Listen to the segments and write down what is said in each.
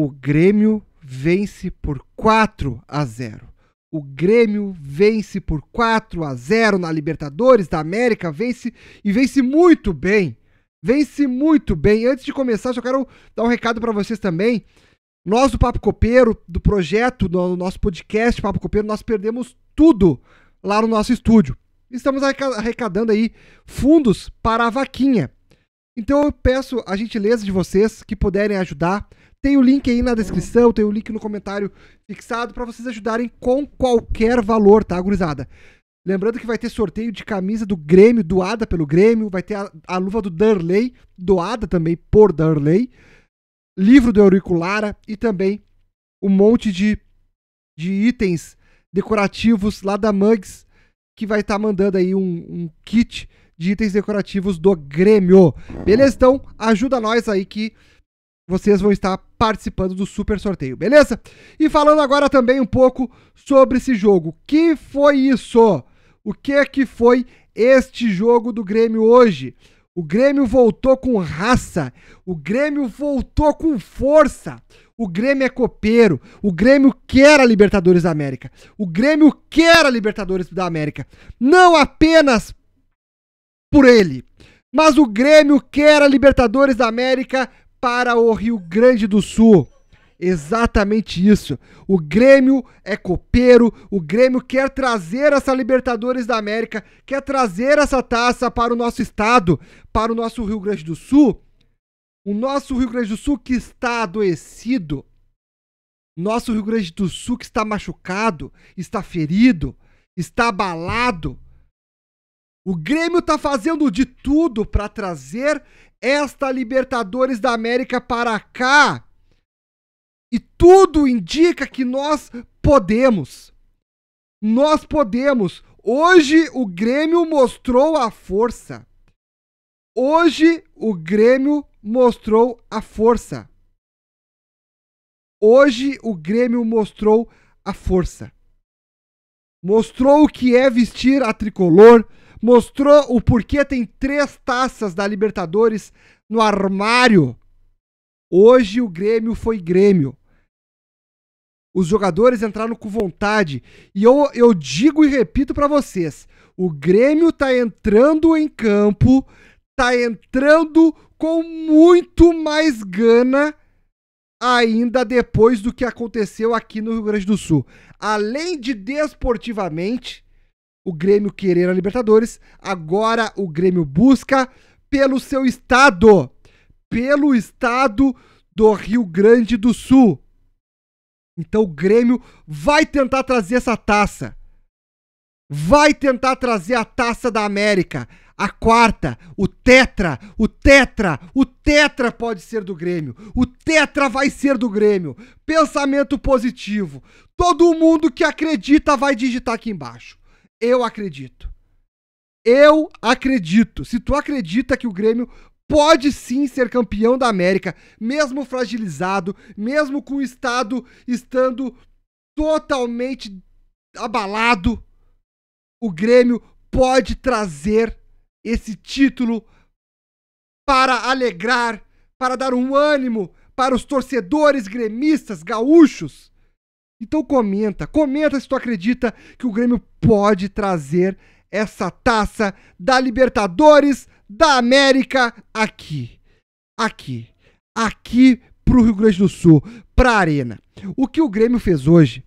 O Grêmio vence por 4 a 0. O Grêmio vence por 4 a 0 na Libertadores da América, vence e vence muito bem. Vence muito bem. Antes de começar, só quero dar um recado para vocês também. Nós do Papo Copeiro, do projeto, do nosso podcast Papo Copeiro, nós perdemos tudo lá no nosso estúdio. Estamos arrecadando aí fundos para a vaquinha. Então eu peço a gentileza de vocês que puderem ajudar tem o link aí na descrição, tem o link no comentário fixado para vocês ajudarem com qualquer valor, tá, gurizada? Lembrando que vai ter sorteio de camisa do Grêmio, doada pelo Grêmio, vai ter a, a luva do Darley, doada também por Darley, livro do auriculara e também um monte de, de itens decorativos lá da Mugs, que vai estar tá mandando aí um, um kit de itens decorativos do Grêmio. Beleza? Então, ajuda nós aí que vocês vão estar participando do super sorteio, beleza? E falando agora também um pouco sobre esse jogo. Que foi isso? O que é que foi este jogo do Grêmio hoje? O Grêmio voltou com raça, o Grêmio voltou com força. O Grêmio é copeiro, o Grêmio quer a Libertadores da América. O Grêmio quer a Libertadores da América, não apenas por ele, mas o Grêmio quer a Libertadores da América para o Rio Grande do Sul. Exatamente isso. O Grêmio é copeiro, o Grêmio quer trazer essa Libertadores da América, quer trazer essa taça para o nosso estado, para o nosso Rio Grande do Sul. O nosso Rio Grande do Sul que está adoecido, nosso Rio Grande do Sul que está machucado, está ferido, está abalado, o Grêmio tá fazendo de tudo para trazer esta Libertadores da América para cá. E tudo indica que nós podemos. Nós podemos. Hoje o Grêmio mostrou a força. Hoje o Grêmio mostrou a força. Hoje o Grêmio mostrou a força. Mostrou o que é vestir a tricolor mostrou o porquê tem três taças da Libertadores no armário. Hoje o Grêmio foi Grêmio. Os jogadores entraram com vontade. E eu, eu digo e repito para vocês: o Grêmio tá entrando em campo, tá entrando com muito mais gana ainda depois do que aconteceu aqui no Rio Grande do Sul. Além de desportivamente, o Grêmio querer a Libertadores, agora o Grêmio busca pelo seu estado, pelo estado do Rio Grande do Sul. Então o Grêmio vai tentar trazer essa taça. Vai tentar trazer a taça da América, a quarta, o tetra, o tetra, o tetra pode ser do Grêmio. O tetra vai ser do Grêmio. Pensamento positivo. Todo mundo que acredita vai digitar aqui embaixo. Eu acredito. Eu acredito. Se tu acredita que o Grêmio pode sim ser campeão da América, mesmo fragilizado, mesmo com o estado estando totalmente abalado, o Grêmio pode trazer esse título para alegrar, para dar um ânimo para os torcedores gremistas gaúchos. Então comenta, comenta se tu acredita que o Grêmio pode trazer essa taça da Libertadores da América aqui. Aqui. Aqui pro Rio Grande do Sul, pra Arena. O que o Grêmio fez hoje?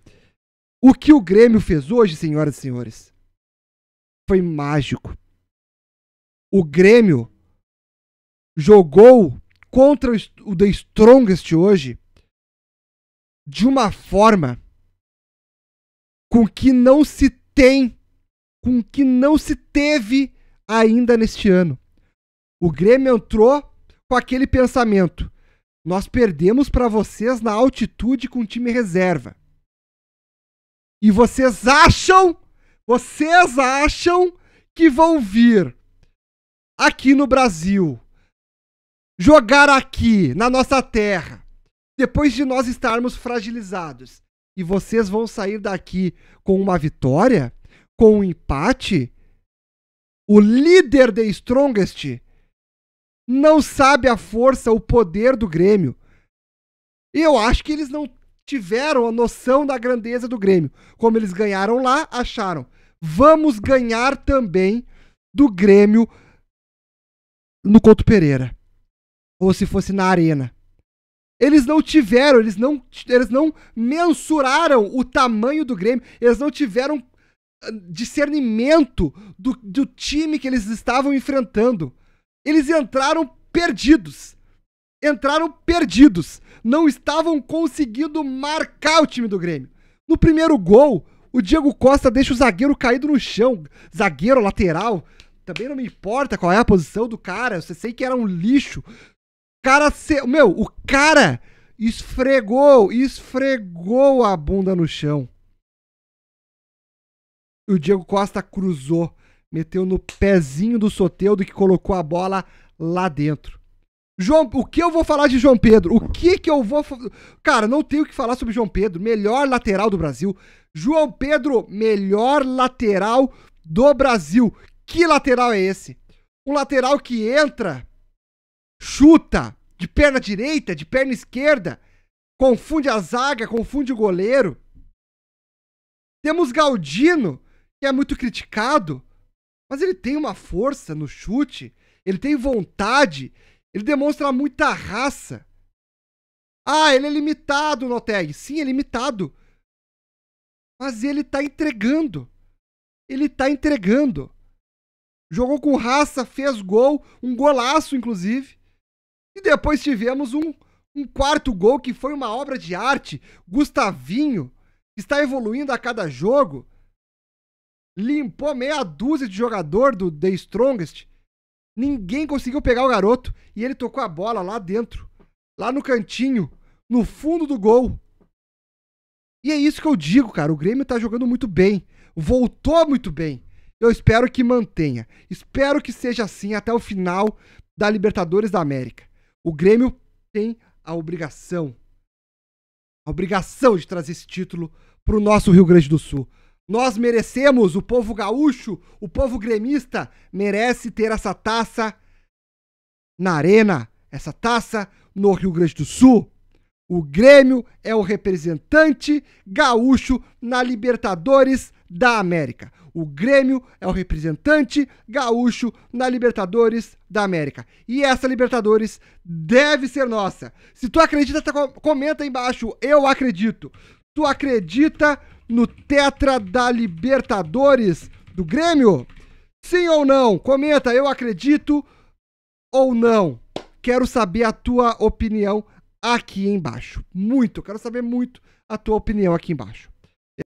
O que o Grêmio fez hoje, senhoras e senhores, foi mágico. O Grêmio jogou contra o The Strongest hoje de uma forma com que não se tem, com que não se teve ainda neste ano. O Grêmio entrou com aquele pensamento: nós perdemos para vocês na altitude com time reserva. E vocês acham, vocês acham que vão vir aqui no Brasil jogar aqui na nossa terra depois de nós estarmos fragilizados. E vocês vão sair daqui com uma vitória, com um empate. O líder de Strongest não sabe a força, o poder do Grêmio. eu acho que eles não tiveram a noção da grandeza do Grêmio. Como eles ganharam lá, acharam. Vamos ganhar também do Grêmio no Couto Pereira. Ou se fosse na Arena. Eles não tiveram, eles não, eles não mensuraram o tamanho do Grêmio, eles não tiveram ah, discernimento do, do time que eles estavam enfrentando. Eles entraram perdidos. Entraram perdidos. Não estavam conseguindo marcar o time do Grêmio. No primeiro gol, o Diego Costa deixa o zagueiro caído no chão. Zagueiro, lateral. Também não me importa qual é a posição do cara. Eu sei que era um lixo cara. Se... Meu, o cara esfregou, esfregou a bunda no chão. O Diego Costa cruzou, meteu no pezinho do Soteudo que colocou a bola lá dentro. João, o que eu vou falar de João Pedro? O que que eu vou, cara, não tenho o que falar sobre João Pedro, melhor lateral do Brasil. João Pedro, melhor lateral do Brasil. Que lateral é esse? Um lateral que entra, chuta, de perna direita, de perna esquerda, confunde a zaga, confunde o goleiro. Temos Galdino, que é muito criticado, mas ele tem uma força no chute, ele tem vontade, ele demonstra muita raça. Ah, ele é limitado, Noteg. Sim, é limitado. Mas ele tá entregando. Ele tá entregando. Jogou com raça, fez gol, um golaço, inclusive. E depois tivemos um, um quarto gol que foi uma obra de arte. Gustavinho está evoluindo a cada jogo. Limpou meia dúzia de jogador do The Strongest. Ninguém conseguiu pegar o garoto e ele tocou a bola lá dentro, lá no cantinho, no fundo do gol. E é isso que eu digo, cara. O Grêmio tá jogando muito bem. Voltou muito bem. Eu espero que mantenha. Espero que seja assim até o final da Libertadores da América. O Grêmio tem a obrigação, a obrigação de trazer esse título para o nosso Rio Grande do Sul. Nós merecemos, o povo gaúcho, o povo gremista merece ter essa taça na arena, essa taça no Rio Grande do Sul. O Grêmio é o representante gaúcho na Libertadores da América. O Grêmio é o representante gaúcho na Libertadores da América. E essa Libertadores deve ser nossa. Se tu acredita, comenta aí embaixo. Eu acredito. Tu acredita no Tetra da Libertadores do Grêmio? Sim ou não? Comenta, eu acredito ou não. Quero saber a tua opinião aqui embaixo. Muito, quero saber muito a tua opinião aqui embaixo.